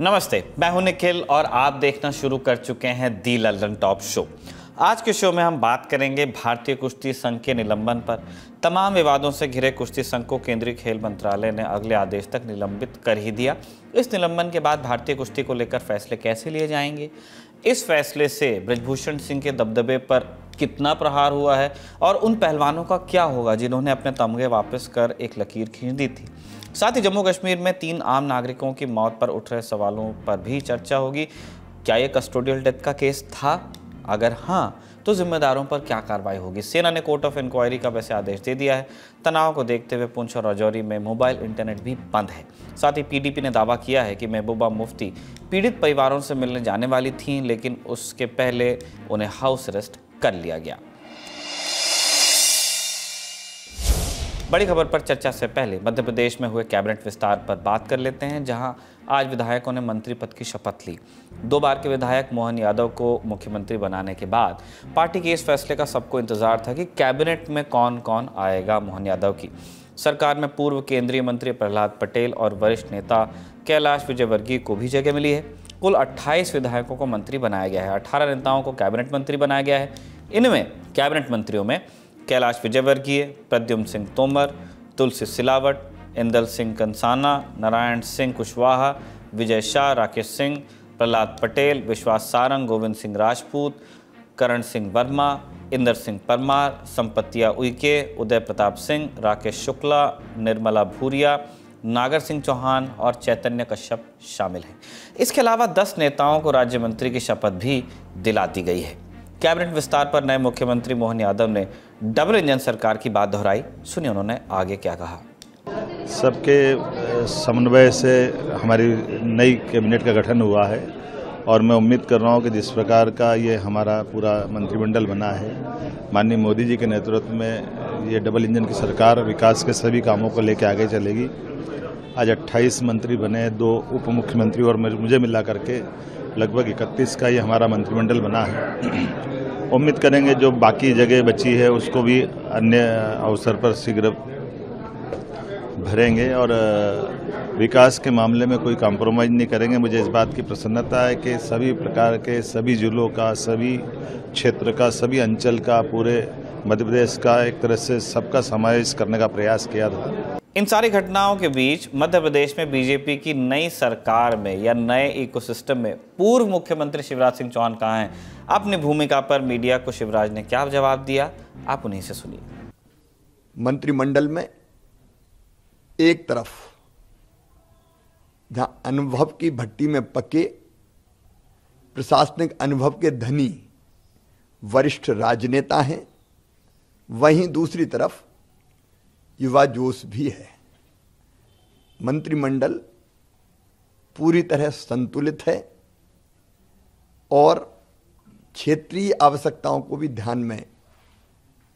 नमस्ते मैं हूं निखिल और आप देखना शुरू कर चुके हैं दी लल्लन टॉप शो आज के शो में हम बात करेंगे भारतीय कुश्ती संघ के निलंबन पर तमाम विवादों से घिरे कुश्ती संघ को केंद्रीय खेल मंत्रालय ने अगले आदेश तक निलंबित कर ही दिया इस निलंबन के बाद भारतीय कुश्ती को लेकर फैसले कैसे लिए जाएंगे इस फैसले से ब्रजभूषण सिंह के दबदबे पर कितना प्रहार हुआ है और उन पहलवानों का क्या होगा जिन्होंने अपने तमगे वापस कर एक लकीर खींच दी थी साथ ही जम्मू कश्मीर में तीन आम नागरिकों की मौत पर उठ रहे सवालों पर भी चर्चा होगी क्या ये कस्टोडियल डेथ का केस था अगर हाँ तो जिम्मेदारों पर क्या कार्रवाई होगी सेना ने कोर्ट ऑफ इंक्वायरी का वैसे आदेश दे दिया है तनाव को देखते हुए पुंछ और राजौरी में मोबाइल इंटरनेट भी बंद है साथ ही पीडीपी ने दावा किया है कि महबूबा मुफ्ती पीड़ित परिवारों से मिलने जाने वाली थीं लेकिन उसके पहले उन्हें हाउस अरेस्ट कर लिया गया बड़ी खबर पर चर्चा से पहले मध्य प्रदेश में हुए कैबिनेट विस्तार पर बात कर लेते हैं जहां आज विधायकों ने मंत्री पद की शपथ ली दो बार के विधायक मोहन यादव को मुख्यमंत्री बनाने के बाद पार्टी के इस फैसले का सबको इंतजार था कि कैबिनेट में कौन कौन आएगा मोहन यादव की सरकार में पूर्व केंद्रीय मंत्री प्रहलाद पटेल और वरिष्ठ नेता कैलाश विजयवर्गीय को भी जगह मिली है कुल 28 विधायकों को मंत्री बनाया गया है 18 नेताओं को कैबिनेट मंत्री बनाया गया है इनमें कैबिनेट मंत्रियों में कैलाश विजयवर्गीय प्रद्युम सिंह तोमर तुलसी सिलावट इंदल सिंह कंसाना नारायण सिंह कुशवाहा विजय शाह राकेश सिंह प्रहलाद पटेल विश्वास सारंग गोविंद सिंह राजपूत करण सिंह वर्मा इंदर सिंह परमार संपत्तिया उइके उदय प्रताप सिंह राकेश शुक्ला निर्मला भूरिया नागर सिंह चौहान और चैतन्य कश्यप शामिल हैं इसके अलावा 10 नेताओं को राज्य मंत्री की शपथ भी दिला दी गई है कैबिनेट विस्तार पर नए मुख्यमंत्री मोहन यादव ने डबल इंजन सरकार की बात दोहराई सुनिए उन्होंने आगे क्या कहा सबके समन्वय से हमारी नई कैबिनेट का गठन हुआ है और मैं उम्मीद कर रहा हूँ कि जिस प्रकार का ये हमारा पूरा मंत्रिमंडल बना है माननीय मोदी जी के नेतृत्व में ये डबल इंजन की सरकार विकास के सभी कामों को लेकर आगे चलेगी आज 28 मंत्री बने दो उप मुख्यमंत्री और मुझे मिला करके लगभग 31 का ये हमारा मंत्रिमंडल बना है उम्मीद करेंगे जो बाकी जगह बची है उसको भी अन्य अवसर पर शीघ्र भरेंगे और विकास के मामले में कोई कॉम्प्रोमाइज़ नहीं करेंगे मुझे इस बात की प्रसन्नता है कि सभी प्रकार के सभी जिलों का सभी क्षेत्र का सभी अंचल का पूरे मध्य प्रदेश का एक तरह से सबका समावेश करने का प्रयास किया था इन सारी घटनाओं के बीच मध्य प्रदेश में बीजेपी की नई सरकार में या नए इकोसिस्टम में पूर्व मुख्यमंत्री शिवराज सिंह चौहान कहाँ हैं अपनी भूमिका पर मीडिया को शिवराज ने क्या जवाब दिया आप उन्हीं से सुनिए मंत्रिमंडल में एक तरफ जहां अनुभव की भट्टी में पके प्रशासनिक अनुभव के धनी वरिष्ठ राजनेता हैं वहीं दूसरी तरफ युवा जोश भी है मंत्रिमंडल पूरी तरह संतुलित है और क्षेत्रीय आवश्यकताओं को भी ध्यान में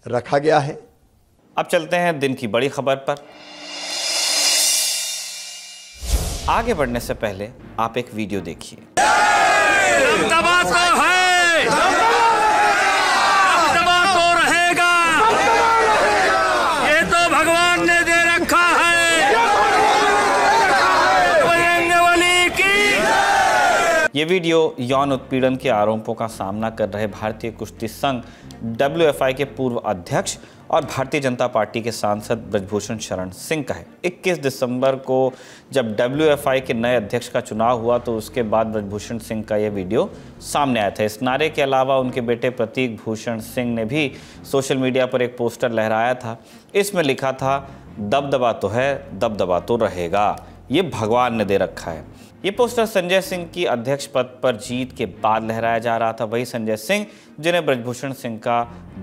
रखा गया है अब चलते हैं दिन की बड़ी खबर पर आगे बढ़ने से पहले आप एक वीडियो देखिए ये वीडियो यौन उत्पीड़न के आरोपों का सामना कर रहे भारतीय कुश्ती संघ डब्ल्यू के पूर्व अध्यक्ष और भारतीय जनता पार्टी के सांसद ब्रजभूषण शरण सिंह का है 21 दिसंबर को जब डब्ल्यू के नए अध्यक्ष का चुनाव हुआ तो उसके बाद ब्रजभूषण सिंह का यह वीडियो सामने आया था इस नारे के अलावा उनके बेटे प्रतीक भूषण सिंह ने भी सोशल मीडिया पर एक पोस्टर लहराया था इसमें लिखा था दबदबा तो है दबदबा तो रहेगा ये भगवान ने दे रखा है ये पोस्टर संजय सिंह की अध्यक्ष पद पर जीत के बाद लहराया जा रहा था वही संजय सिंह जिन्हें ब्रजभूषण सिंह का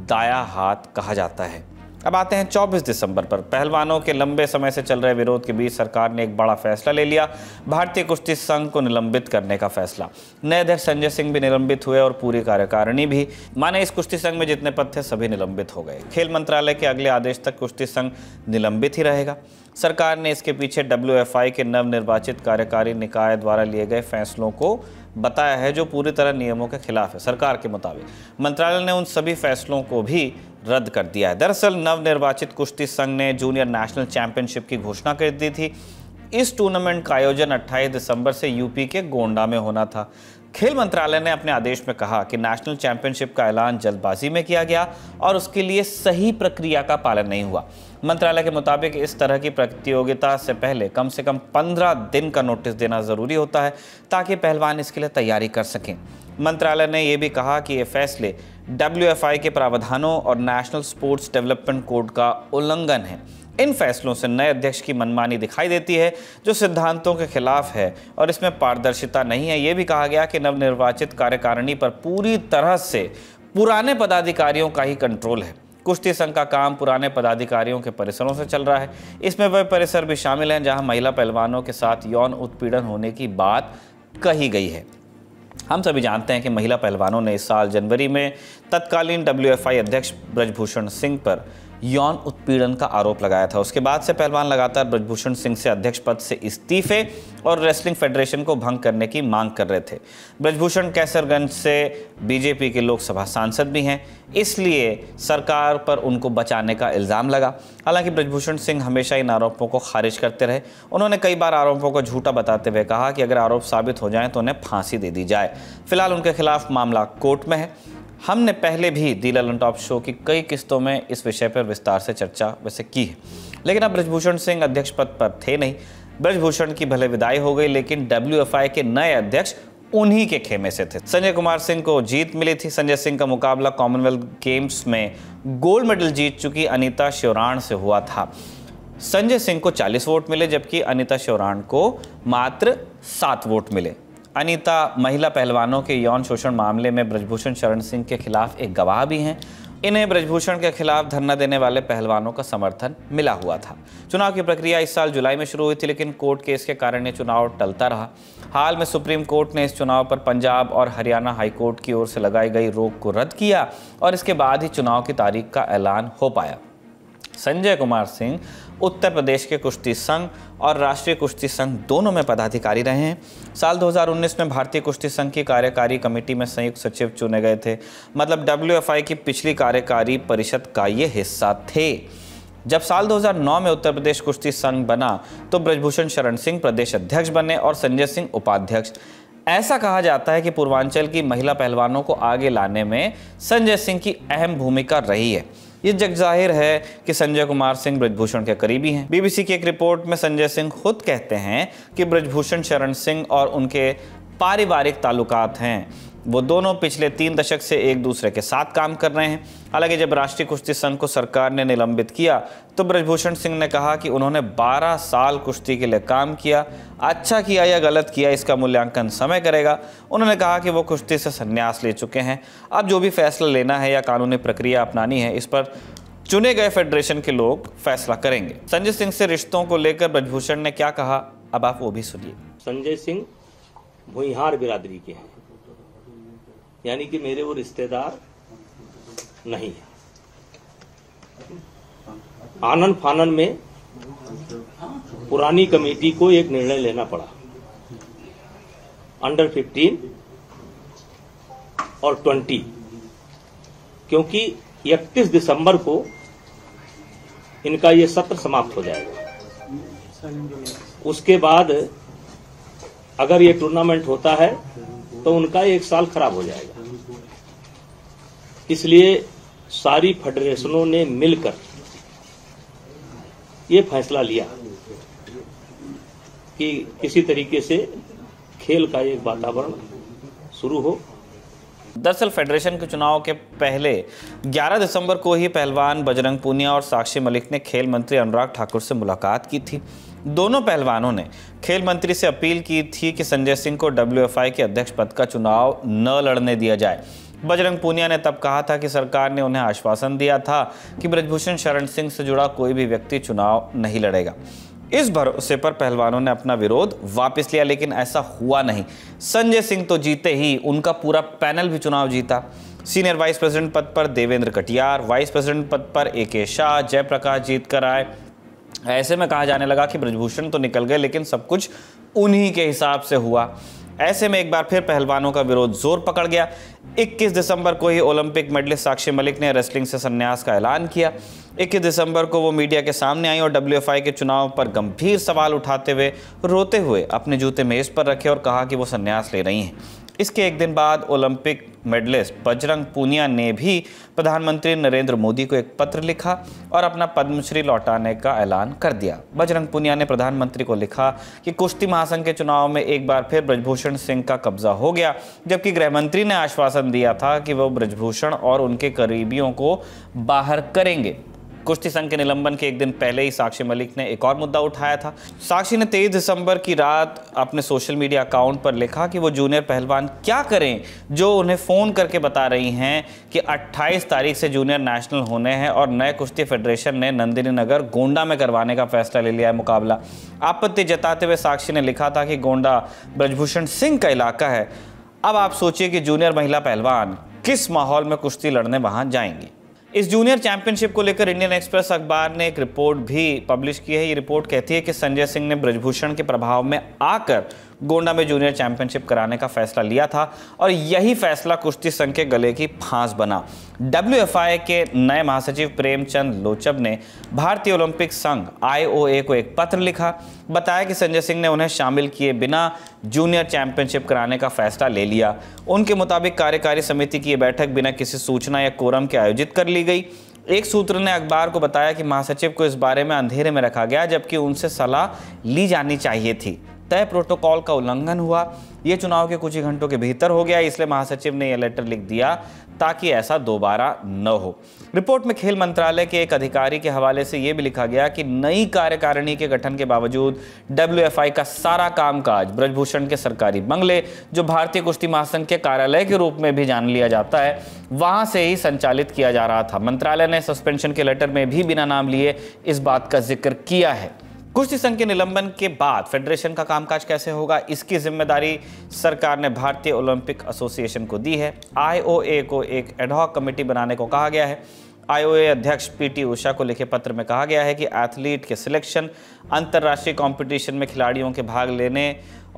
दाया हाथ कहा जाता है अब आते हैं 24 दिसंबर पर पहलवानों के लंबे समय से चल रहे विरोध के बीच सरकार ने एक बड़ा फैसला ले लिया भारतीय कुश्ती संघ को निलंबित करने का फैसला नए अध्यक्ष संजय सिंह भी निलंबित हुए और पूरी कार्यकारिणी भी माने इस कुश्ती संघ में जितने पद थे सभी निलंबित हो गए खेल मंत्रालय के अगले आदेश तक कुश्ती संघ निलंबित ही रहेगा सरकार ने इसके पीछे डब्ल्यू के नवनिर्वाचित कार्यकारी निकाय द्वारा लिए गए फैसलों को बताया है जो पूरी तरह नियमों के खिलाफ है सरकार के मुताबिक मंत्रालय ने उन सभी फैसलों को भी रद्द कर दिया है दरअसल नवनिर्वाचित कुश्ती संघ ने जूनियर नेशनल चैंपियनशिप की घोषणा कर दी थी इस टूर्नामेंट का आयोजन 28 दिसंबर से यूपी के गोंडा में होना था खेल मंत्रालय ने अपने आदेश में कहा कि नेशनल चैंपियनशिप का ऐलान जल्दबाजी में किया गया और उसके लिए सही प्रक्रिया का पालन नहीं हुआ मंत्रालय के मुताबिक इस तरह की प्रतियोगिता से पहले कम से कम पंद्रह दिन का नोटिस देना ज़रूरी होता है ताकि पहलवान इसके लिए तैयारी कर सकें मंत्रालय ने यह भी कहा कि ये फैसले डब्ल्यू के प्रावधानों और नेशनल स्पोर्ट्स डेवलपमेंट कोड का उल्लंघन है इन फैसलों से नए अध्यक्ष की मनमानी दिखाई देती है जो सिद्धांतों के खिलाफ है और इसमें पारदर्शिता नहीं है ये भी कहा गया कि नवनिर्वाचित कार्यकारिणी पर पूरी तरह से पुराने पदाधिकारियों का ही कंट्रोल है कुश्ती संघ का काम पुराने पदाधिकारियों के परिसरों से चल रहा है इसमें वह परिसर भी शामिल हैं जहां महिला पहलवानों के साथ यौन उत्पीड़न होने की बात कही गई है हम सभी जानते हैं कि महिला पहलवानों ने इस साल जनवरी में तत्कालीन डब्ल्यू अध्यक्ष ब्रजभूषण सिंह पर यौन उत्पीड़न का आरोप लगाया था उसके बाद से पहलवान लगातार ब्रजभूषण सिंह से अध्यक्ष पद से इस्तीफे और रेसलिंग फेडरेशन को भंग करने की मांग कर रहे थे ब्रजभूषण कैसरगंज से बीजेपी के लोकसभा सांसद भी हैं इसलिए सरकार पर उनको बचाने का इल्ज़ाम लगा हालांकि ब्रजभूषण सिंह हमेशा इन आरोपों को खारिज करते रहे उन्होंने कई बार आरोपों को झूठा बताते हुए कहा कि अगर आरोप साबित हो जाए तो उन्हें फांसी दे दी जाए फिलहाल उनके खिलाफ मामला कोर्ट में है हमने पहले भी दी ललन टॉप शो की कई किस्तों में इस विषय पर विस्तार से चर्चा वैसे की है लेकिन अब ब्रजभूषण सिंह अध्यक्ष पद पर थे नहीं ब्रजभूषण की भले विदाई हो गई लेकिन डब्ल्यू के नए अध्यक्ष उन्हीं के खेमे से थे संजय कुमार सिंह को जीत मिली थी संजय सिंह का मुकाबला कॉमनवेल्थ गेम्स में गोल्ड मेडल जीत चुकी अनीता श्योराण से हुआ था संजय सिंह को 40 वोट मिले जबकि अनीता श्योराण को मात्र सात वोट मिले अनीता महिला पहलवानों के यौन शोषण मामले में ब्रजभूषण शरण सिंह के खिलाफ एक गवाह भी हैं इन्हें ब्रजभूषण के खिलाफ धरना देने वाले पहलवानों का समर्थन मिला हुआ था चुनाव की प्रक्रिया इस साल जुलाई में शुरू हुई थी लेकिन कोर्ट केस के कारण ये चुनाव टलता रहा हाल में सुप्रीम कोर्ट ने इस चुनाव पर पंजाब और हरियाणा हाईकोर्ट की ओर से लगाई गई रोक को रद्द किया और इसके बाद ही चुनाव की तारीख का ऐलान हो पाया संजय कुमार सिंह उत्तर प्रदेश के कुश्ती संघ और राष्ट्रीय कुश्ती संघ दोनों में पदाधिकारी रहे हैं साल 2019 में भारतीय कुश्ती संघ की कार्यकारी कमेटी में संयुक्त सचिव चुने गए थे मतलब डब्ल्यू की पिछली कार्यकारी परिषद का ये हिस्सा थे जब साल 2009 में उत्तर प्रदेश कुश्ती संघ बना तो ब्रजभूषण शरण सिंह प्रदेश अध्यक्ष बने और संजय सिंह उपाध्यक्ष ऐसा कहा जाता है कि पूर्वांचल की महिला पहलवानों को आगे लाने में संजय सिंह की अहम भूमिका रही है ये जग जाहिर है कि संजय कुमार सिंह ब्रजभूषण के करीबी हैं बीबीसी की एक रिपोर्ट में संजय सिंह खुद कहते हैं कि ब्रजभूषण शरण सिंह और उनके पारिवारिक ताल्लुकात हैं वो दोनों पिछले तीन दशक से एक दूसरे के साथ काम कर रहे हैं हालांकि जब राष्ट्रीय कुश्ती संघ को सरकार ने निलंबित किया तो ब्रजभूषण सिंह ने कहा कि उन्होंने 12 साल कुश्ती के लिए काम किया अच्छा किया या गलत किया इसका मूल्यांकन समय करेगा उन्होंने कहा कि वो कुश्ती से संन्यास ले चुके हैं अब जो भी फैसला लेना है या कानूनी प्रक्रिया अपनानी है इस पर चुने गए फेडरेशन के लोग फैसला करेंगे संजय सिंह से रिश्तों को लेकर ब्रजभूषण ने क्या कहा अब आप वो भी सुनिए संजय सिंह भुईहार बिरादरी के हैं यानी कि मेरे वो रिश्तेदार नहीं है आनंद फानन में पुरानी कमेटी को एक निर्णय लेना पड़ा अंडर 15 और 20 क्योंकि 31 दिसंबर को इनका यह सत्र समाप्त हो जाएगा उसके बाद अगर ये टूर्नामेंट होता है तो उनका एक साल खराब हो जाएगा इसलिए सारी फेडरेशनों ने मिलकर ये फैसला लिया कि किसी तरीके से खेल का एक वातावरण शुरू हो दरअसल फेडरेशन के चुनाव के पहले 11 दिसंबर को ही पहलवान बजरंग पूनिया और साक्षी मलिक ने खेल मंत्री अनुराग ठाकुर से मुलाकात की थी दोनों पहलवानों ने खेल मंत्री से अपील की थी कि संजय सिंह को डब्ल्यू के अध्यक्ष पद का चुनाव न लड़ने दिया जाए बजरंग पूनिया ने तब कहा था कि सरकार ने उन्हें आश्वासन दिया था कि ब्रजभूषण शरण सिंह से जुड़ा कोई भी व्यक्ति चुनाव नहीं लड़ेगा इस भरोसे पर पहलवानों ने अपना विरोध वापस लिया लेकिन ऐसा हुआ नहीं संजय सिंह तो जीते ही उनका पूरा पैनल भी चुनाव जीता सीनियर वाइस प्रेसिडेंट पद पर देवेंद्र कटियार वाइस प्रेसिडेंट पद पर ए के शाह जयप्रकाश जीत कर आए ऐसे में कहा जाने लगा कि ब्रजभूषण तो निकल गए लेकिन सब कुछ उन्हीं के हिसाब से हुआ ऐसे में एक बार फिर पहलवानों का विरोध जोर पकड़ गया 21 दिसंबर को ही ओलंपिक मेडलिस्ट साक्षी मलिक ने रेसलिंग से संन्यास का ऐलान किया 21 दिसंबर को वो मीडिया के सामने आई और डब्ल्यू के चुनाव पर गंभीर सवाल उठाते हुए रोते हुए अपने जूते मेज़ पर रखे और कहा कि वो संन्यास ले रही हैं इसके एक दिन बाद ओलंपिक मेडलिस्ट बजरंग पूनिया ने भी प्रधानमंत्री नरेंद्र मोदी को एक पत्र लिखा और अपना पद्मश्री लौटाने का ऐलान कर दिया बजरंग पूनिया ने प्रधानमंत्री को लिखा कि कुश्ती महासंघ के चुनाव में एक बार फिर ब्रजभूषण सिंह का कब्जा हो गया जबकि गृहमंत्री ने आश्वासन दिया था कि वह ब्रजभूषण और उनके करीबियों को बाहर करेंगे कुश्ती संघ के निलंबन के एक दिन पहले ही साक्षी मलिक ने एक और मुद्दा उठाया था साक्षी ने तेईस दिसंबर की रात अपने सोशल मीडिया अकाउंट पर लिखा कि वो जूनियर पहलवान क्या करें जो उन्हें फ़ोन करके बता रही हैं कि 28 तारीख से जूनियर नेशनल होने हैं और नए कुश्ती फेडरेशन ने नंदिनी नगर गोंडा में करवाने का फैसला ले लिया है मुकाबला आपत्ति जताते हुए साक्षी ने लिखा था कि गोंडा ब्रजभूषण सिंह का इलाका है अब आप सोचिए कि जूनियर महिला पहलवान किस माहौल में कुश्ती लड़ने वहाँ जाएंगी इस जूनियर चैंपियनशिप को लेकर इंडियन एक्सप्रेस अखबार ने एक रिपोर्ट भी पब्लिश की है ये रिपोर्ट कहती है कि संजय सिंह ने ब्रजभूषण के प्रभाव में आकर गोंडा में जूनियर चैंपियनशिप कराने का फैसला लिया था और यही फैसला कुश्ती संघ के गले की फांस बना डब्ल्यू के नए महासचिव प्रेमचंद लोचब ने भारतीय ओलंपिक संघ आई को एक पत्र लिखा बताया कि संजय सिंह ने उन्हें शामिल किए बिना जूनियर चैंपियनशिप कराने का फैसला ले लिया उनके मुताबिक कार्यकारी समिति की यह बैठक बिना किसी सूचना या कोरम के आयोजित कर ली गई एक सूत्र ने अखबार को बताया कि महासचिव को इस बारे में अंधेरे में रखा गया जबकि उनसे सलाह ली जानी चाहिए थी तय प्रोटोकॉल का उल्लंघन हुआ ये चुनाव के कुछ ही घंटों के भीतर हो गया इसलिए महासचिव ने यह लेटर लिख दिया ताकि ऐसा दोबारा न हो रिपोर्ट में खेल मंत्रालय के एक अधिकारी के हवाले से यह भी लिखा गया कि नई कार्यकारिणी के गठन के बावजूद डब्ल्यू का सारा कामकाज ब्रजभूषण के सरकारी बंगले जो भारतीय कुश्ती महासंघ के कार्यालय के रूप में भी जान लिया जाता है वहां से ही संचालित किया जा रहा था मंत्रालय ने सस्पेंशन के लेटर में भी बिना नाम लिए इस बात का जिक्र किया है कुश्ती संघ के निलंबन के बाद फेडरेशन का कामकाज कैसे होगा इसकी जिम्मेदारी सरकार ने भारतीय ओलंपिक एसोसिएशन को दी है आईओए को एक एडहॉक कमेटी बनाने को कहा गया है आईओए अध्यक्ष पीटी उषा को लिखे पत्र में कहा गया है कि एथलीट के सिलेक्शन अंतर्राष्ट्रीय कंपटीशन में खिलाड़ियों के भाग लेने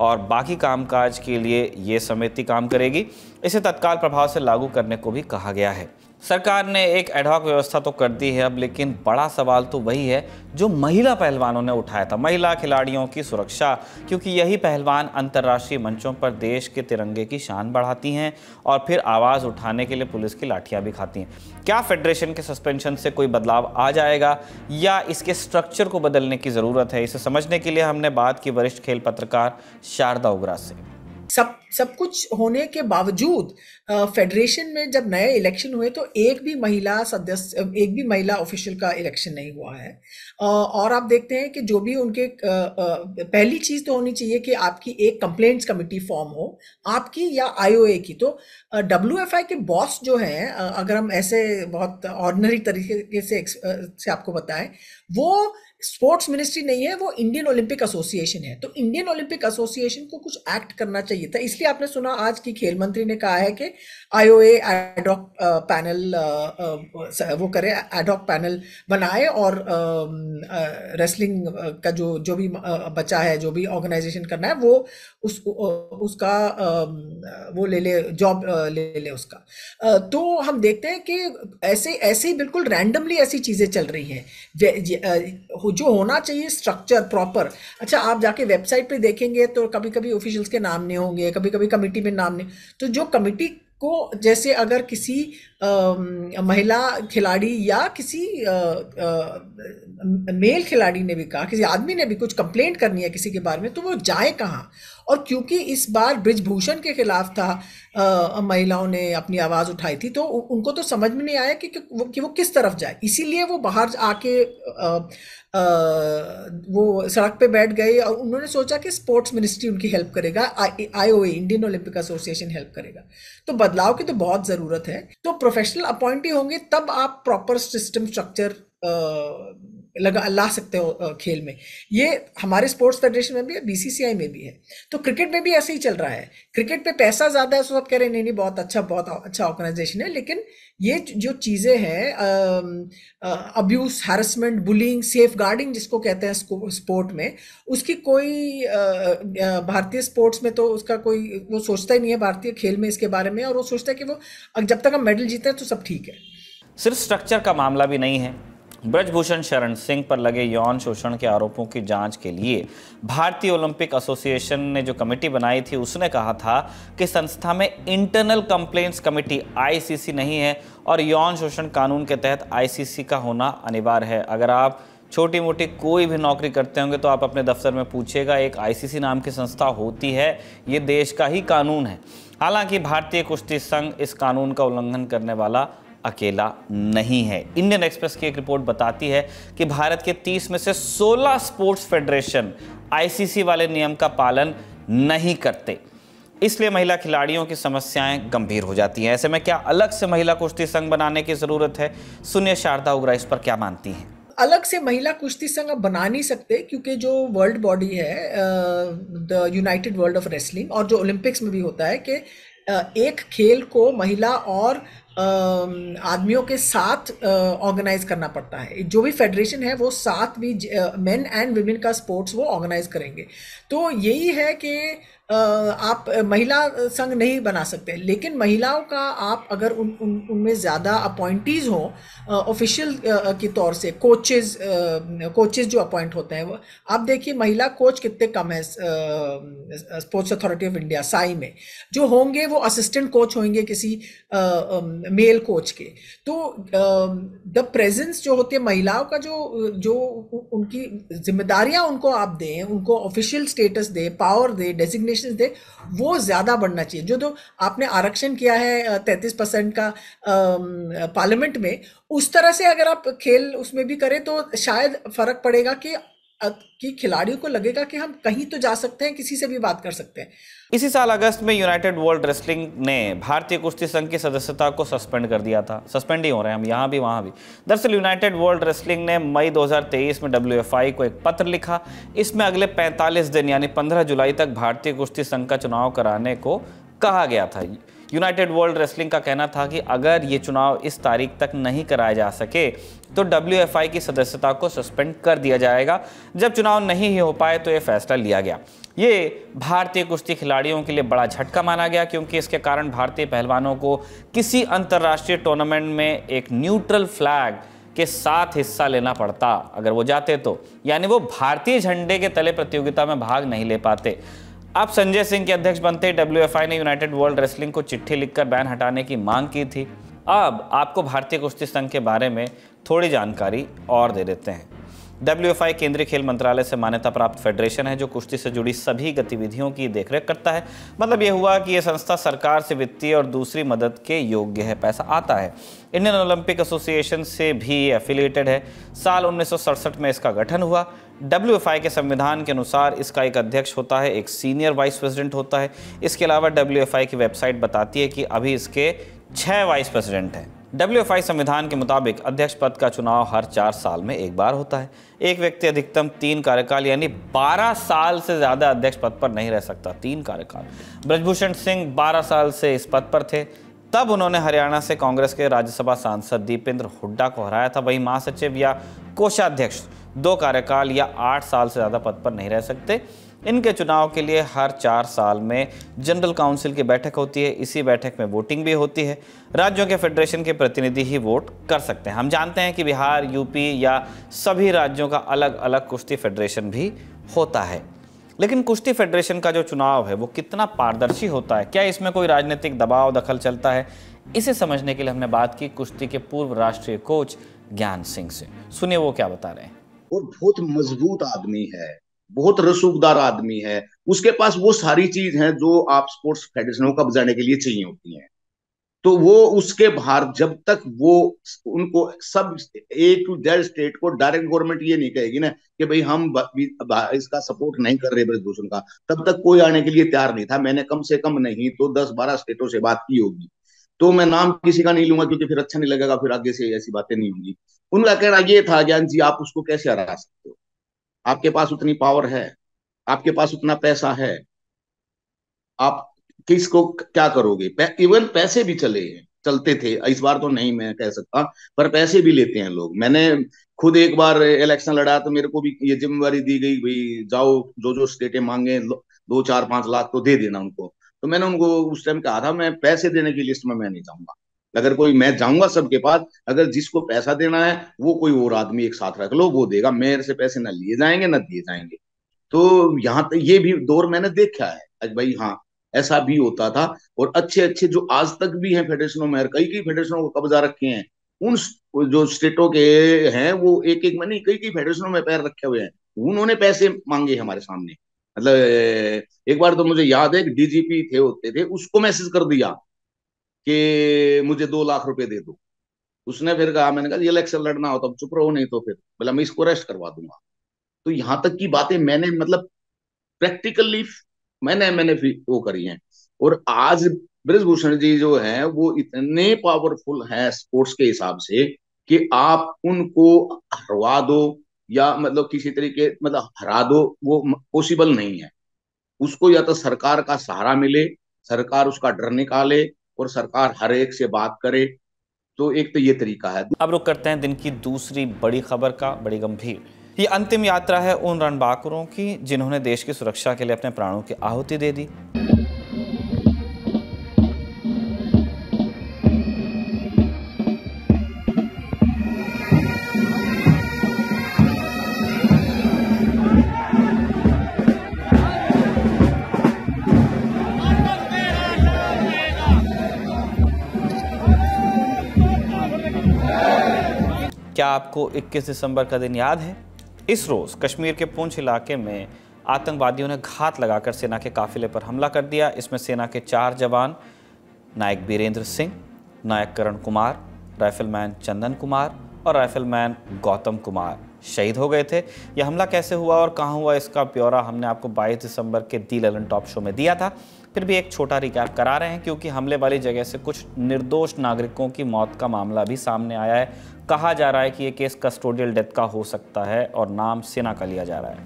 और बाकी कामकाज के लिए ये समिति काम करेगी इसे तत्काल प्रभाव से लागू करने को भी कहा गया है सरकार ने एक एडहॉक व्यवस्था तो कर दी है अब लेकिन बड़ा सवाल तो वही है जो महिला पहलवानों ने उठाया था महिला खिलाड़ियों की सुरक्षा क्योंकि यही पहलवान अंतर्राष्ट्रीय मंचों पर देश के तिरंगे की शान बढ़ाती हैं और फिर आवाज़ उठाने के लिए पुलिस की लाठियाँ भी खाती हैं क्या फेडरेशन के सस्पेंशन से कोई बदलाव आ जाएगा या इसके स्ट्रक्चर को बदलने की ज़रूरत है इसे समझने के लिए हमने बात की वरिष्ठ खेल पत्रकार शारदा उगरा से सब सब कुछ होने के बावजूद फेडरेशन में जब नए इलेक्शन हुए तो एक भी महिला सदस्य एक भी महिला ऑफिशियल का इलेक्शन नहीं हुआ है और आप देखते हैं कि जो भी उनके पहली चीज़ तो होनी चाहिए कि आपकी एक कंप्लेंट्स कमेटी फॉर्म हो आपकी या आईओए की तो डब्ल्यू के बॉस जो हैं अगर हम ऐसे बहुत ऑर्डनरी तरीके से से आपको बताएं वो स्पोर्ट्स मिनिस्ट्री नहीं है वो इंडियन ओलंपिक एसोसिएशन है तो इंडियन ओलंपिक एसोसिएशन को कुछ एक्ट करना चाहिए था इसलिए आपने सुना आज की खेल मंत्री ने कहा है कि आईओए एडॉक पैनल वो करे एडॉक पैनल बनाए और रेसलिंग का जो जो भी बचा है जो भी ऑर्गेनाइजेशन करना है वो उस उसका वो ले ले जॉब ले ले उसका तो हम देखते हैं कि ऐसे ऐसे बिल्कुल रैंडमली ऐसी चीज़ें चल रही हैं जो होना चाहिए स्ट्रक्चर प्रॉपर अच्छा आप जाके वेबसाइट पे देखेंगे तो कभी कभी ऑफिशियल्स के नाम नहीं होंगे कभी कभी कमेटी में नाम नहीं तो जो कमेटी को जैसे अगर किसी आ, महिला खिलाड़ी या किसी आ, आ, मेल खिलाड़ी ने भी कहा किसी आदमी ने भी कुछ कंप्लेंट करनी है किसी के बारे में तो वो जाए कहाँ और क्योंकि इस बार ब्रिजभूषण के खिलाफ था आ, महिलाओं ने अपनी आवाज़ उठाई थी तो उनको तो समझ में नहीं आया कि, कि, वो, कि वो किस तरफ जाए इसीलिए वो बाहर आके आ, आ, वो सड़क पे बैठ गए और उन्होंने सोचा कि स्पोर्ट्स मिनिस्ट्री उनकी हेल्प करेगा I O Indian Olympic Association help करेगा तो बदलाव की तो बहुत ज़रूरत है तो प्रोफेशनल अपॉइंटी होंगे तब आप प्रॉपर सिस्टम स्ट्रक्चर लगा ला सकते हो खेल में ये हमारे स्पोर्ट्स फेडरेशन में भी है बीसीसीआई में भी है तो क्रिकेट में भी ऐसे ही चल रहा है क्रिकेट पे पैसा ज़्यादा है तो सब कह रहे हैं नहीं नहीं बहुत अच्छा बहुत अच्छा ऑर्गेनाइजेशन है लेकिन ये जो चीज़ें हैं abuse harassment bullying safeguarding जिसको कहते हैं स्पोर्ट में उसकी कोई भारतीय स्पोर्ट्स में तो उसका कोई वो सोचता ही नहीं है भारतीय खेल में इसके बारे में और वो सोचता है कि वो जब तक हम मेडल जीते हैं तो सब ठीक है सिर्फ स्ट्रक्चर का मामला भी नहीं है ब्रजभूषण शरण सिंह पर लगे यौन शोषण के आरोपों की जांच के लिए भारतीय ओलंपिक एसोसिएशन ने जो कमेटी बनाई थी उसने कहा था कि संस्था में इंटरनल कंप्लेंट्स कमेटी आईसीसी नहीं है और यौन शोषण कानून के तहत आईसीसी का होना अनिवार्य है अगर आप छोटी मोटी कोई भी नौकरी करते होंगे तो आप अपने दफ्तर में पूछेगा एक आईसीसी नाम की संस्था होती है ये देश का ही कानून है हालांकि भारतीय कुश्ती संघ इस कानून का उल्लंघन करने वाला अकेला नहीं है इंडियन एक्सप्रेस की एक रिपोर्ट बताती है कि भारत के 30 में से 16 स्पोर्ट्स फेडरेशन आईसीसी वाले नियम का पालन नहीं करते इसलिए महिला खिलाड़ियों की समस्याएं गंभीर हो जाती हैं ऐसे में क्या अलग से महिला कुश्ती संघ बनाने की ज़रूरत है सुनिए शारदा उग्रा इस पर क्या मानती हैं अलग से महिला कुश्ती संघ बना नहीं सकते क्योंकि जो वर्ल्ड बॉडी है the United World of Wrestling और जो ओलंपिक्स में भी होता है कि एक खेल को महिला और आदमियों के साथ ऑर्गेनाइज करना पड़ता है जो भी फेडरेशन है वो साथ भी मेन एंड वुमेन का स्पोर्ट्स वो ऑर्गेनाइज करेंगे तो यही है कि आप महिला संघ नहीं बना सकते लेकिन महिलाओं का आप अगर उन उन उनमें ज़्यादा अपॉइंटीज हो ऑफिशियल के तौर से कोचेज कोचेज जो अपॉइंट होते हैं वो आप देखिए महिला कोच कितने कम है sports authority of India SAI में जो होंगे वो असिस्टेंट कोच होंगे किसी मेल कोच के तो द प्रेजेंस जो होती है महिलाओं का जो जो उनकी जिम्मेदारियां उनको आप दें उनको ऑफिशियल स्टेटस दें पावर दें डेजिग्नेशन रिजर्वेशन दे वो ज़्यादा बढ़ना चाहिए जो तो आपने आरक्षण किया है तैंतीस परसेंट का पार्लियामेंट में उस तरह से अगर आप खेल उसमें भी करें तो शायद फर्क पड़ेगा कि कि खिलाड़ियों को लगेगा कि हम कहीं तो जा सकते हैं किसी से भी बात कर सकते हैं इसी साल अगस्त में यूनाइटेड वर्ल्ड रेसलिंग ने भारतीय कुश्ती संघ की सदस्यता को सस्पेंड कर दिया था सस्पेंड ही हो रहे हैं हम यहाँ भी वहाँ भी दरअसल यूनाइटेड वर्ल्ड रेसलिंग ने मई 2023 में डब्ल्यू को एक पत्र लिखा इसमें अगले 45 दिन यानी 15 जुलाई तक भारतीय कुश्ती संघ का चुनाव कराने को कहा गया था यूनाइटेड वर्ल्ड रेसलिंग का कहना था कि अगर ये चुनाव इस तारीख तक नहीं कराया जा सके तो डब्ल्यू की सदस्यता को सस्पेंड कर दिया जाएगा जब चुनाव नहीं ही हो पाए तो यह फैसला लिया गया ये भारतीय कुश्ती खिलाड़ियों के लिए बड़ा झटका माना गया क्योंकि इसके कारण भारतीय पहलवानों को किसी अंतर्राष्ट्रीय टूर्नामेंट में एक न्यूट्रल फ्लैग के साथ हिस्सा लेना पड़ता अगर वो जाते तो यानी वो भारतीय झंडे के तले प्रतियोगिता में भाग नहीं ले पाते अब संजय सिंह के अध्यक्ष बनते डब्ल्यू ने यूनाइटेड वर्ल्ड रेसलिंग को चिट्ठी लिखकर बैन हटाने की मांग की थी अब आपको भारतीय कुश्ती संघ के बारे में थोड़ी जानकारी और दे देते हैं डब्ल्यू एफ आई केंद्रीय खेल मंत्रालय से मान्यता प्राप्त फेडरेशन है जो कुश्ती से जुड़ी सभी गतिविधियों की देखरेख करता है मतलब ये हुआ कि ये संस्था सरकार से वित्तीय और दूसरी मदद के योग्य है पैसा आता है इंडियन ओलंपिक एसोसिएशन से भी ये एफिलिएटेड है साल उन्नीस में इसका गठन हुआ डब्ल्यू एफ के संविधान के अनुसार इसका एक अध्यक्ष होता है एक सीनियर वाइस प्रेसिडेंट होता है इसके अलावा डब्ल्यू की वेबसाइट बताती है कि अभी इसके छह वाइस प्रेसिडेंट हैं डब्ल्यू संविधान के मुताबिक अध्यक्ष पद का चुनाव हर चार साल में एक बार होता है एक व्यक्ति अधिकतम तीन कार्यकाल यानी बारह साल से ज़्यादा अध्यक्ष पद पर नहीं रह सकता तीन कार्यकाल ब्रजभूषण सिंह बारह साल से इस पद पर थे तब उन्होंने हरियाणा से कांग्रेस के राज्यसभा सांसद दीपेंद्र हुड्डा को हराया था वही महासचिव या कोषाध्यक्ष दो कार्यकाल या आठ साल से ज़्यादा पद पर नहीं रह सकते इनके चुनाव के लिए हर चार साल में जनरल काउंसिल की बैठक होती है इसी बैठक में वोटिंग भी होती है राज्यों के फेडरेशन के प्रतिनिधि ही वोट कर सकते हैं हम जानते हैं कि बिहार यूपी या सभी राज्यों का अलग अलग कुश्ती फेडरेशन भी होता है लेकिन कुश्ती फेडरेशन का जो चुनाव है वो कितना पारदर्शी होता है क्या इसमें कोई राजनीतिक दबाव दखल चलता है इसे समझने के लिए हमने बात की कुश्ती के पूर्व राष्ट्रीय कोच ज्ञान सिंह से सुनिए वो क्या बता रहे हैं वो बहुत मजबूत आदमी है बहुत रसूखदार आदमी है उसके पास वो सारी चीज है जो आप स्पोर्ट्स फेडरेशनों को बजाने के लिए चाहिए होती है तो वो उसके बाहर जब तक वो उनको सब ए टू जेड स्टेट को डायरेक्ट गवर्नमेंट ये नहीं कहेगी ना कि भाई हम इसका सपोर्ट नहीं कर रहे ब्रजभूषण का तब तक कोई आने के लिए तैयार नहीं था मैंने कम से कम नहीं तो दस बारह स्टेटों से बात की होगी तो मैं नाम किसी का नहीं लूंगा क्योंकि फिर अच्छा नहीं लगेगा फिर आगे से ऐसी बातें नहीं होंगी उनका कहना ये था ज्ञान जी आप उसको कैसे हरा सकते हो आपके पास उतनी पावर है आपके पास उतना पैसा है आप किसको क्या करोगे पै, इवन पैसे भी चले चलते थे इस बार तो नहीं मैं कह सकता पर पैसे भी लेते हैं लोग मैंने खुद एक बार इलेक्शन लड़ा तो मेरे को भी ये जिम्मेवारी दी गई भाई जाओ जो जो स्टेटें मांगे दो चार पांच लाख तो दे देना उनको तो मैंने उनको उस टाइम कहा था मैं पैसे देने की लिस्ट में मैं नहीं जाऊंगा अगर कोई मैं जाऊंगा सबके पास अगर जिसको पैसा देना है वो कोई और आदमी एक साथ रख लो वो देगा मेरे से पैसे ना लिए जाएंगे ना दिए जाएंगे तो यहाँ तक ये भी दौर मैंने देखा है आज भाई हाँ ऐसा भी होता था और अच्छे अच्छे जो आज तक भी हैं फेडरेशनों में कई कई फेडरेशनों को कब्जा रखे हैं उन जो स्टेटों के हैं वो एक एक मैंने नहीं कई कई फेडरेशनों में पैर रखे हुए हैं उन्होंने पैसे मांगे हमारे सामने मतलब एक बार तो मुझे याद है डीजीपी थे होते थे उसको मैसेज कर दिया कि मुझे दो लाख रुपए दे दो उसने फिर कहा मैंने कहा इलेक्शन लड़ना हो तो चुप रहो नहीं तो फिर बोला मैं इसको रेस्ट करवा दूंगा तो यहां तक की बातें मैंने मतलब प्रैक्टिकली मैंने मैंने वो करी है और आज ब्रजभूषण जी जो है वो इतने पावरफुल हैं स्पोर्ट्स के हिसाब से कि आप उनको हरवा दो या मतलब किसी तरीके मतलब हरा दो वो पॉसिबल नहीं है उसको या तो सरकार का सहारा मिले सरकार उसका डर निकाले और सरकार हर एक से बात करे तो एक तो ये तरीका है अब रुक करते हैं दिन की दूसरी बड़ी खबर का बड़ी गंभीर ये अंतिम यात्रा है उन रणबाकरों की जिन्होंने देश की सुरक्षा के लिए अपने प्राणों की आहुति दे दी क्या आपको 21 दिसंबर का दिन याद है इस रोज़ कश्मीर के पूंछ इलाके में आतंकवादियों ने घात लगाकर सेना के काफिले पर हमला कर दिया इसमें सेना के चार जवान नायक बीरेंद्र सिंह नायक करण कुमार राइफलमैन चंदन कुमार और राइफलमैन गौतम कुमार शहीद हो गए थे यह हमला कैसे हुआ और कहाँ हुआ इसका ब्यौरा हमने आपको 22 दिसंबर के दी ललन टॉप शो में दिया था फिर भी एक छोटा रिकैप करा रहे हैं क्योंकि हमले वाली जगह से कुछ निर्दोष नागरिकों की मौत का मामला भी सामने आया है कहा जा रहा है कि ये केस कस्टोडियल डेथ का हो सकता है और नाम सेना का लिया जा रहा है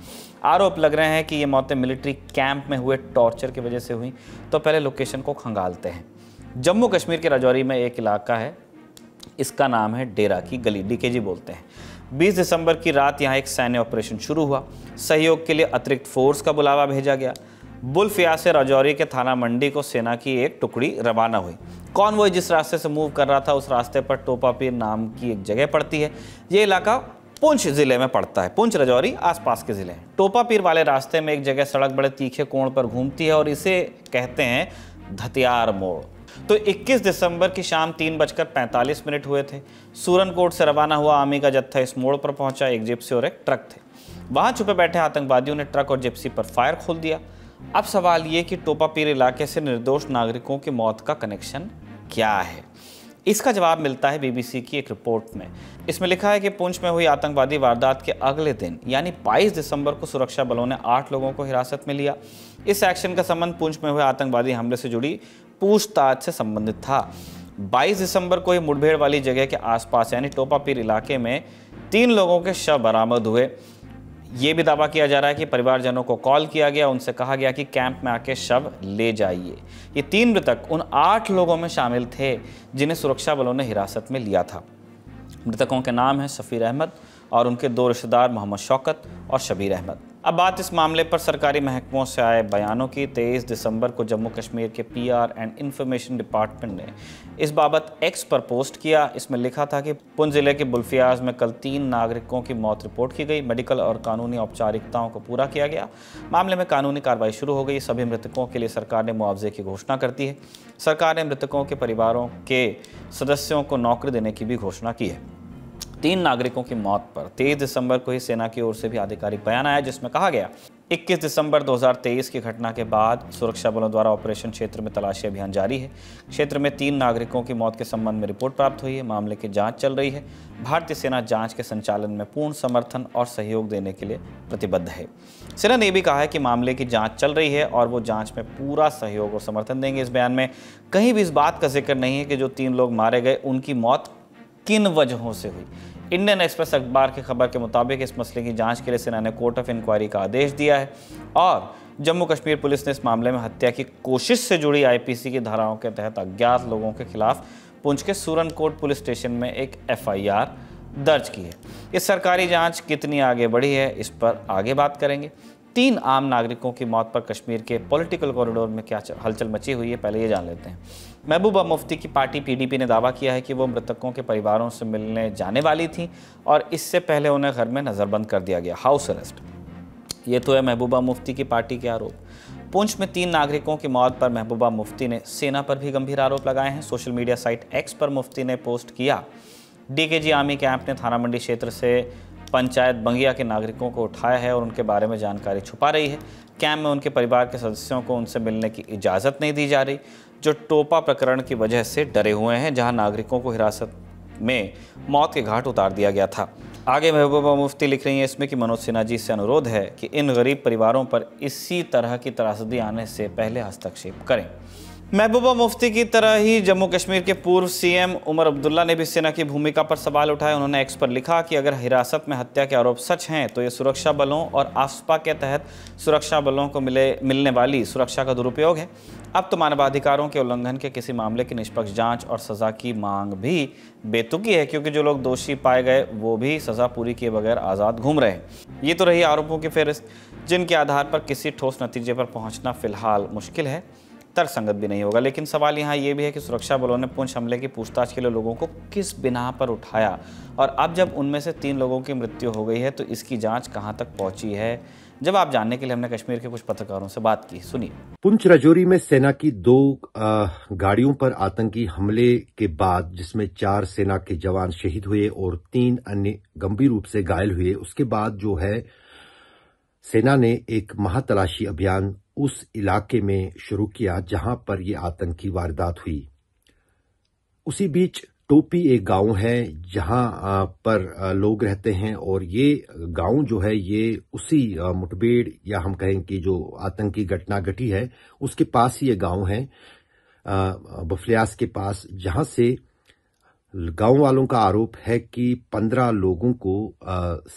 आरोप लग रहे हैं कि ये मौतें मिलिट्री कैंप में हुए टॉर्चर की वजह से हुई तो पहले लोकेशन को खंगालते हैं जम्मू कश्मीर के राजौरी में एक इलाका है इसका नाम है डेरा की गली जी बोलते हैं 20 दिसंबर की रात यहाँ एक सैन्य ऑपरेशन शुरू हुआ सहयोग के लिए अतिरिक्त फोर्स का बुलावा भेजा गया बुलफिया से राजौरी के थाना मंडी को सेना की एक टुकड़ी रवाना हुई कौन वो जिस रास्ते से मूव कर रहा था उस रास्ते पर टोपापीर नाम की एक जगह पड़ती है ये इलाका पुंछ जिले में पड़ता है पुंछ राजौरी आसपास के जिले हैं टोपापीर वाले रास्ते में एक जगह सड़क बड़े तीखे कोण पर घूमती है और इसे कहते हैं धतियार मोड़ तो 21 दिसंबर की शाम तीन बजकर पैंतालीस मिनट हुए थे सूरनकोट से रवाना हुआ आर्मी का जत्था इस मोड़ पर पहुंचा एक जिप्सी और एक ट्रक थे वहां छुपे बैठे आतंकवादियों ने ट्रक और जिप्सी पर फायर खोल दिया अब सवाल ये कि टोपापीर इलाके से निर्दोष नागरिकों की मौत का कनेक्शन क्या है इसका जवाब मिलता है बीबीसी की एक रिपोर्ट में इसमें लिखा है कि पुंछ में हुई आतंकवादी वारदात के अगले दिन यानी 22 दिसंबर को सुरक्षा बलों ने आठ लोगों को हिरासत में लिया इस एक्शन का संबंध पुंछ में हुए आतंकवादी हमले से जुड़ी पूछताछ से संबंधित था 22 दिसंबर को ही मुठभेड़ वाली जगह के आसपास यानी टोपापीर इलाके में तीन लोगों के शव बरामद हुए ये भी दावा किया जा रहा है कि परिवारजनों को कॉल किया गया उनसे कहा गया कि कैंप में आके शव ले जाइए ये तीन मृतक उन आठ लोगों में शामिल थे जिन्हें सुरक्षा बलों ने हिरासत में लिया था मृतकों के नाम हैं सफ़ीर अहमद और उनके दो रिश्तेदार मोहम्मद शौकत और शबीर अहमद अब बात इस मामले पर सरकारी महकमों से आए बयानों की 23 दिसंबर को जम्मू कश्मीर के पीआर एंड इंफॉर्मेशन डिपार्टमेंट ने इस बाबत एक्स पर पोस्ट किया इसमें लिखा था कि पुंछ ज़िले के बुल्फियाज में कल तीन नागरिकों की मौत रिपोर्ट की गई मेडिकल और कानूनी औपचारिकताओं को पूरा किया गया मामले में कानूनी कार्रवाई शुरू हो गई सभी मृतकों के लिए सरकार ने मुआवजे की घोषणा कर है सरकार ने मृतकों के परिवारों के सदस्यों को नौकरी देने की भी घोषणा की है तीन नागरिकों की मौत पर 23 दिसंबर को ही सेना की ओर से भी आधिकारिक बयान आया जिसमें कहा गया 21 दिसंबर 2023 की घटना के बाद सुरक्षा बलों द्वारा ऑपरेशन क्षेत्र में तलाशी अभियान जारी है क्षेत्र में तीन नागरिकों की मौत के संबंध में रिपोर्ट प्राप्त हुई है मामले की जांच चल रही है भारतीय सेना जांच के संचालन में पूर्ण समर्थन और सहयोग देने के लिए प्रतिबद्ध है सेना ने भी कहा है कि मामले की जाँच चल रही है और वो जाँच में पूरा सहयोग और समर्थन देंगे इस बयान में कहीं भी इस बात का जिक्र नहीं है कि जो तीन लोग मारे गए उनकी मौत किन वजहों से हुई इंडियन एक्सप्रेस अखबार की खबर के मुताबिक इस मसले की जांच के लिए सेना ने कोर्ट ऑफ इंक्वायरी का आदेश दिया है और जम्मू कश्मीर पुलिस ने इस मामले में हत्या की कोशिश से जुड़ी आईपीसी की धाराओं के तहत अज्ञात लोगों के खिलाफ पूछ के सूरनकोट पुलिस स्टेशन में एक एफ दर्ज की है इस सरकारी जाँच कितनी आगे बढ़ी है इस पर आगे बात करेंगे तीन आम नागरिकों की मौत पर कश्मीर के पॉलिटिकल कॉरिडोर में क्या हलचल मची हुई है पहले ये जान लेते हैं महबूबा मुफ्ती की पार्टी पीडीपी ने दावा किया है कि वो मृतकों के परिवारों से मिलने जाने वाली थी और इससे पहले उन्हें घर में नज़रबंद कर दिया गया हाउस अरेस्ट ये तो है महबूबा मुफ्ती की पार्टी के आरोप पुंछ में तीन नागरिकों की मौत पर महबूबा मुफ्ती ने सेना पर भी गंभीर आरोप लगाए हैं सोशल मीडिया साइट एक्स पर मुफ्ती ने पोस्ट किया डीकेजी आर्मी कैंप ने थाना मंडी क्षेत्र से पंचायत बंगिया के नागरिकों को उठाया है और उनके बारे में जानकारी छुपा रही है कैंप में उनके परिवार के सदस्यों को उनसे मिलने की इजाज़त नहीं दी जा रही जो टोपा प्रकरण की वजह से डरे हुए हैं जहां नागरिकों को हिरासत में मौत के घाट उतार दिया गया था आगे महबूबा मुफ्ती लिख रही हैं इसमें कि मनोज सिन्हा जी से अनुरोध है कि इन गरीब परिवारों पर इसी तरह की त्रासदी आने से पहले हस्तक्षेप करें महबूबा मुफ्ती की तरह ही जम्मू कश्मीर के पूर्व सीएम उमर अब्दुल्ला ने भी सेना की भूमिका पर सवाल उठाए उन्होंने एक्स पर लिखा कि अगर हिरासत में हत्या के आरोप सच हैं तो ये सुरक्षा बलों और आसपा के तहत सुरक्षा बलों को मिले मिलने वाली सुरक्षा का दुरुपयोग है अब तो मानवाधिकारों के उल्लंघन के किसी मामले की निष्पक्ष जाँच और सज़ा की मांग भी बेतुकी है क्योंकि जो लोग दोषी पाए गए वो भी सज़ा पूरी किए बगैर आज़ाद घूम रहे ये तो रही आरोपों की फहरिस्त जिनके आधार पर किसी ठोस नतीजे पर पहुँचना फ़िलहाल मुश्किल है तर्कसंगत भी नहीं होगा लेकिन सवाल यहाँ ये भी है कि सुरक्षा बलों ने पुंछ हमले की पूछताछ के लिए लोगों को किस बिना पर उठाया और अब जब उनमें से तीन लोगों की मृत्यु हो गई है तो इसकी जांच कहाँ तक पहुँची है जब आप जानने के लिए हमने कश्मीर के कुछ पत्रकारों से बात की सुनिए पुंछ राजौरी में सेना की दो गाड़ियों पर आतंकी हमले के बाद जिसमें चार सेना के जवान शहीद हुए और तीन अन्य गंभीर रूप से घायल हुए उसके बाद जो है सेना ने एक महातलाशी अभियान उस इलाके में शुरू किया जहां पर यह आतंकी वारदात हुई उसी बीच टोपी एक गांव है जहां पर लोग रहते हैं और ये गांव जो है ये उसी मुठभेड़ या हम कहें कि जो आतंकी घटना घटी है उसके पास ही ये गांव है बफलियास के पास जहां से गांव वालों का आरोप है कि पंद्रह लोगों को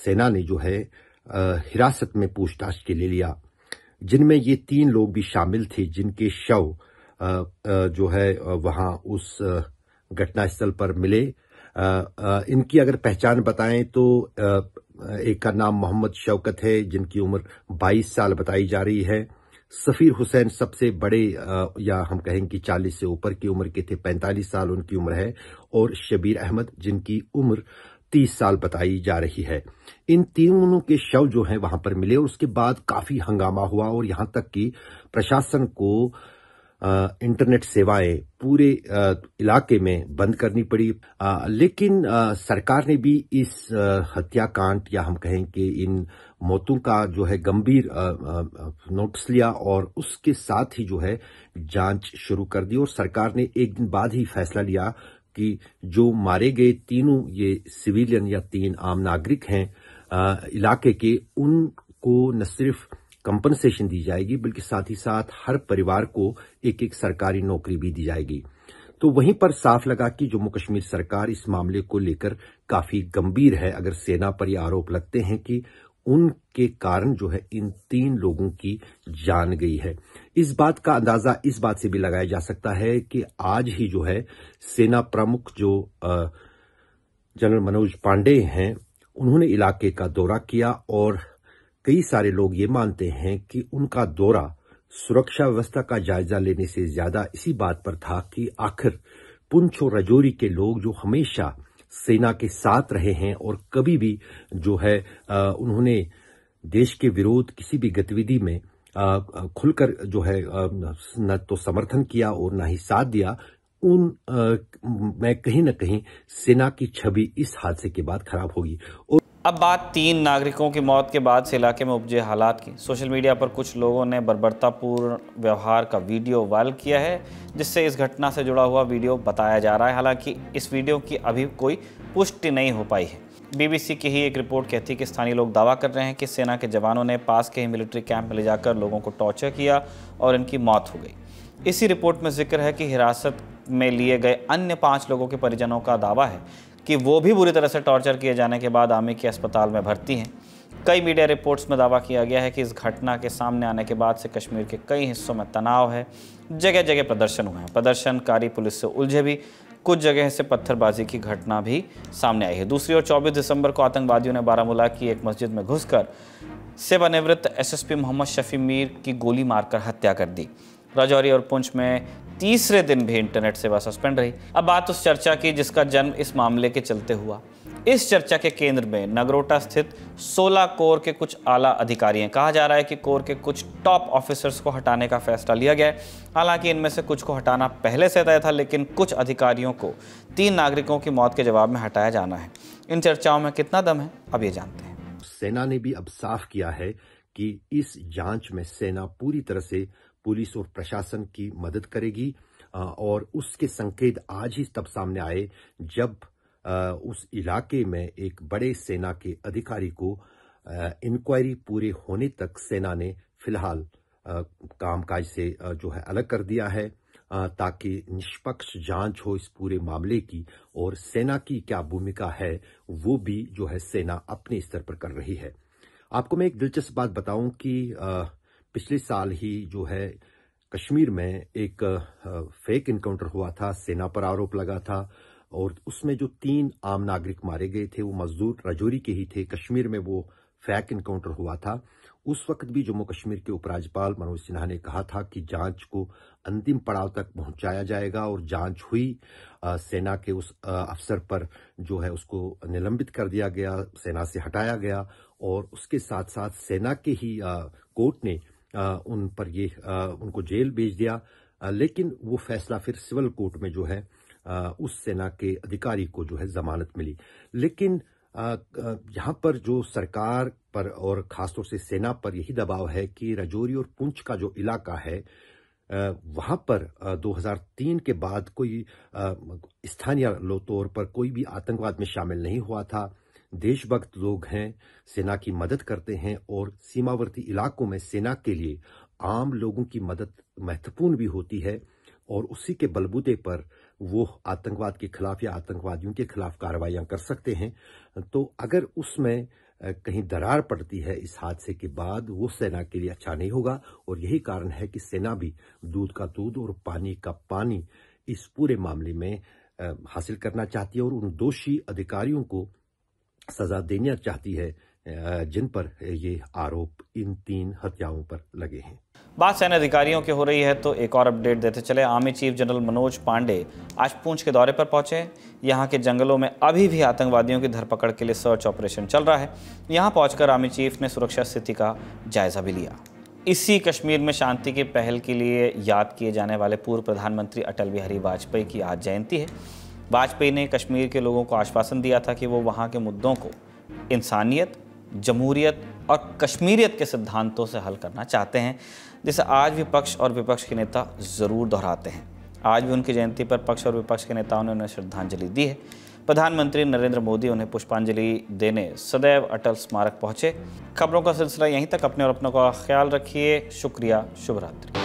सेना ने जो है हिरासत में पूछताछ के लिए लिया जिनमें ये तीन लोग भी शामिल थे जिनके शव जो है वहां उस घटनास्थल पर मिले इनकी अगर पहचान बताएं तो एक का नाम मोहम्मद शौकत है जिनकी उम्र 22 साल बताई जा रही है सफ़ीर हुसैन सबसे बड़े या हम कहें कि 40 से ऊपर की उम्र के थे 45 साल उनकी उम्र है और शबीर अहमद जिनकी उम्र तीस साल बताई जा रही है इन तीनों के शव जो है वहां पर मिले और उसके बाद काफी हंगामा हुआ और यहां तक कि प्रशासन को आ, इंटरनेट सेवाएं पूरे आ, इलाके में बंद करनी पड़ी आ, लेकिन सरकार ने भी इस हत्याकांड या हम कहें कि इन मौतों का जो है गंभीर नोटिस लिया और उसके साथ ही जो है जांच शुरू कर दी और सरकार ने एक दिन बाद ही फैसला लिया कि जो मारे गए तीनों ये सिविलियन या तीन आम नागरिक हैं इलाके के उनको न सिर्फ कंपनसेशन दी जाएगी बल्कि साथ ही साथ हर परिवार को एक एक सरकारी नौकरी भी दी जाएगी तो वहीं पर साफ लगा कि जम्मू कश्मीर सरकार इस मामले को लेकर काफी गंभीर है अगर सेना पर ये आरोप लगते हैं कि उनके कारण जो है इन तीन लोगों की जान गई है इस बात का अंदाजा इस बात से भी लगाया जा सकता है कि आज ही जो है सेना प्रमुख जो जनरल मनोज पांडे हैं उन्होंने इलाके का दौरा किया और कई सारे लोग ये मानते हैं कि उनका दौरा सुरक्षा व्यवस्था का जायजा लेने से ज्यादा इसी बात पर था कि आखिर पुंछ और रजौरी के लोग जो हमेशा सेना के साथ रहे हैं और कभी भी जो है उन्होंने देश के विरोध किसी भी गतिविधि में खुलकर जो है न तो समर्थन किया और न ही साथ दिया उन आ, मैं कहीं ना कहीं सेना की छवि इस हादसे के बाद खराब होगी और अब बात तीन नागरिकों की मौत के बाद से इलाके में उपजे हालात की सोशल मीडिया पर कुछ लोगों ने बर्बरतापूर्ण व्यवहार का वीडियो वायरल किया है जिससे इस घटना से जुड़ा हुआ वीडियो बताया जा रहा है हालांकि इस वीडियो की अभी कोई पुष्टि नहीं हो पाई है बीबीसी की ही एक रिपोर्ट कहती है कि स्थानीय लोग दावा कर रहे हैं कि सेना के जवानों ने पास के ही मिलिट्री कैंप में ले जाकर लोगों को टॉर्चर किया और इनकी मौत हो गई इसी रिपोर्ट में जिक्र है कि हिरासत में लिए गए अन्य पाँच लोगों के परिजनों का दावा है कि वो भी बुरी तरह से टॉर्चर किए जाने के बाद आर्मी के अस्पताल में भर्ती हैं कई मीडिया रिपोर्ट्स में दावा किया गया है कि इस घटना के सामने आने के बाद से कश्मीर के कई हिस्सों में तनाव है जगह जगह प्रदर्शन हुए हैं प्रदर्शनकारी पुलिस से उलझे भी कुछ जगह से पत्थरबाजी की घटना भी सामने आई है दूसरी ओर 24 दिसंबर को आतंकवादियों ने बारामूला की एक मस्जिद में घुसकर सेवानिवृत्त एसएसपी मोहम्मद शफी मीर की गोली मारकर हत्या कर दी राजौरी और पुंछ में तीसरे दिन भी इंटरनेट सेवा सस्पेंड रही अब बात उस चर्चा की जिसका जन्म इस मामले के चलते हुआ इस चर्चा के केंद्र में नगरोटा स्थित 16 कोर के कुछ आला अधिकारी हैं कहा जा रहा है कि कोर के कुछ टॉप ऑफिसर्स को हटाने का फैसला लिया गया है हालांकि इनमें से कुछ को हटाना पहले से तय था लेकिन कुछ अधिकारियों को तीन नागरिकों की मौत के जवाब में हटाया जाना है इन चर्चाओं में कितना दम है अब ये जानते हैं सेना ने भी अब साफ किया है कि इस जांच में सेना पूरी तरह से पुलिस और प्रशासन की मदद करेगी और उसके संकेत आज ही तब सामने आए जब उस इलाके में एक बड़े सेना के अधिकारी को इंक्वायरी पूरे होने तक सेना ने फिलहाल कामकाज से जो है अलग कर दिया है ताकि निष्पक्ष जांच हो इस पूरे मामले की और सेना की क्या भूमिका है वो भी जो है सेना अपने स्तर पर कर रही है आपको मैं एक दिलचस्प बात बताऊं कि पिछले साल ही जो है कश्मीर में एक फेक इनकाउंटर हुआ था सेना पर आरोप लगा था और उसमें जो तीन आम नागरिक मारे गए थे वो मजदूर राजौरी के ही थे कश्मीर में वो फैक इनकाउंटर हुआ था उस वक्त भी जम्मू कश्मीर के उपराज्यपाल मनोज सिन्हा ने कहा था कि जांच को अंतिम पड़ाव तक पहुंचाया जाएगा और जांच हुई आ, सेना के उस आ, अफसर पर जो है उसको निलंबित कर दिया गया सेना से हटाया गया और उसके साथ साथ सेना के ही आ, कोर्ट ने उन पर ये उनको जेल भेज दिया लेकिन वो फैसला फिर सिविल कोर्ट में जो है उस सेना के अधिकारी को जो है जमानत मिली लेकिन यहाँ पर जो सरकार पर और खासतौर से सेना पर यही दबाव है कि रजौरी और पुंछ का जो इलाका है वहां पर 2003 के बाद कोई स्थानीय तौर पर कोई भी आतंकवाद में शामिल नहीं हुआ था देशभक्त लोग हैं सेना की मदद करते हैं और सीमावर्ती इलाकों में सेना के लिए आम लोगों की मदद महत्वपूर्ण भी होती है और उसी के बलबूते पर वो आतंकवाद के खिलाफ या आतंकवादियों के खिलाफ कार्रवाइयां कर सकते हैं तो अगर उसमें कहीं दरार पड़ती है इस हादसे के बाद वो सेना के लिए अच्छा नहीं होगा और यही कारण है कि सेना भी दूध का दूध और पानी का पानी इस पूरे मामले में हासिल करना चाहती है और उन दोषी अधिकारियों को सजा देना चाहती है जिन पर ये आरोप इन तीन हत्याओं पर लगे हैं बात सैन्य अधिकारियों की हो रही है तो एक और अपडेट देते चले army chief general Manoj Pande आज पूंछ के दौरे पर पहुंचे यहाँ के जंगलों में अभी भी आतंकवादियों की धरपकड़ के लिए सर्च ऑपरेशन चल रहा है यहाँ पहुंचकर आर्मी चीफ ने सुरक्षा स्थिति का जायजा भी लिया इसी कश्मीर में शांति की पहल के लिए याद किए जाने वाले पूर्व प्रधानमंत्री अटल बिहारी वाजपेयी की आज जयंती है वाजपेयी ने कश्मीर के लोगों को आश्वासन दिया था कि वो वहाँ के मुद्दों को इंसानियत जमहूरियत और कश्मीरियत के सिद्धांतों से हल करना चाहते हैं जिसे आज भी पक्ष और विपक्ष के नेता ज़रूर दोहराते हैं आज भी उनकी जयंती पर पक्ष और विपक्ष के नेताओं ने उन्हें श्रद्धांजलि दी है प्रधानमंत्री नरेंद्र मोदी उन्हें पुष्पांजलि देने सदैव अटल स्मारक पहुंचे खबरों का सिलसिला यहीं तक अपने और अपनों का ख्याल रखिए शुक्रिया शुभरात्रि